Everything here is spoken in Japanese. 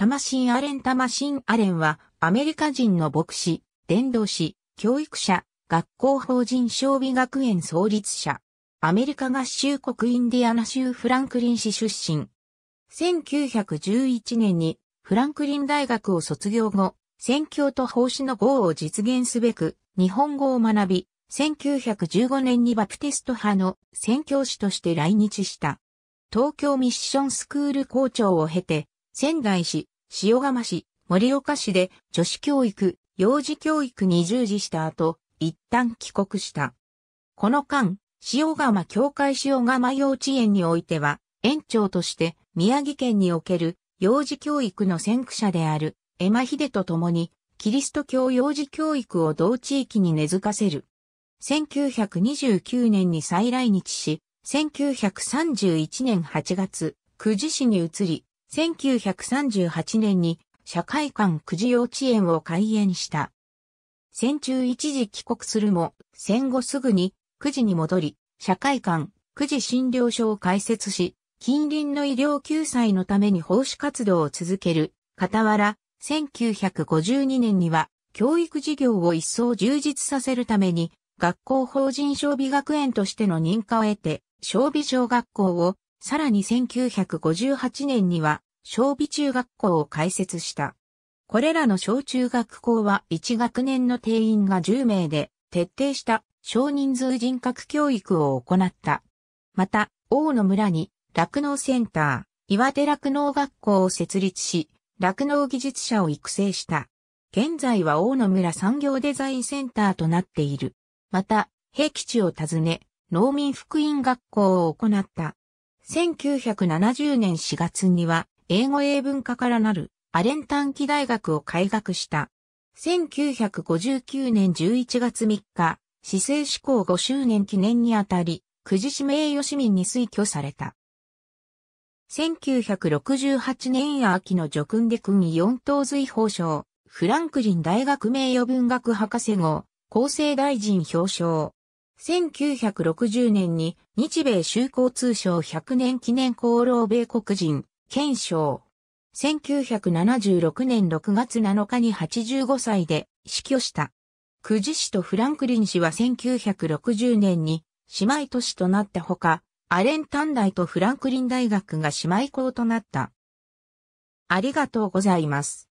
タマシン・アレン・タマシン・アレンは、アメリカ人の牧師、伝道師、教育者、学校法人小美学園創立者。アメリカ合衆国インディアナ州フランクリン市出身。1911年にフランクリン大学を卒業後、宣教と奉仕の号を実現すべく、日本語を学び、1915年にバプテスト派の宣教師として来日した。東京ミッションスクール校長を経て、仙台市塩釜市、森岡市で女子教育、幼児教育に従事した後、一旦帰国した。この間、塩釜教会塩釜幼稚園においては、園長として宮城県における幼児教育の先駆者であるエマヒデと共に、キリスト教幼児教育を同地域に根付かせる。1929年に再来日し、1931年8月、久慈市に移り、1938年に社会館九慈幼稚園を開園した。戦中一時帰国するも、戦後すぐに九時に戻り、社会館九慈診療所を開設し、近隣の医療救済のために奉仕活動を続ける、傍ら、1952年には教育事業を一層充実させるために、学校法人小美学園としての認可を得て、小美小学校をさらに1958年には、小美中学校を開設した。これらの小中学校は1学年の定員が10名で、徹底した少人数人格教育を行った。また、大野村に落農センター、岩手落農学校を設立し、落農技術者を育成した。現在は大野村産業デザインセンターとなっている。また、平基地を訪ね、農民福音学校を行った。1970年4月には英語英文化からなるアレン短期大学を開学した。1959年11月3日、市政施行5周年記念にあたり、久慈市名誉市民に推挙された。1968年秋の叙勲で君四等随法賞、フランクリン大学名誉文学博士号、厚生大臣表彰、1960年に日米修好通商100年記念功労米国人、憲章。1976年6月7日に85歳で死去した。久慈氏とフランクリン氏は1960年に姉妹都市となったほか、アレン短大とフランクリン大学が姉妹校となった。ありがとうございます。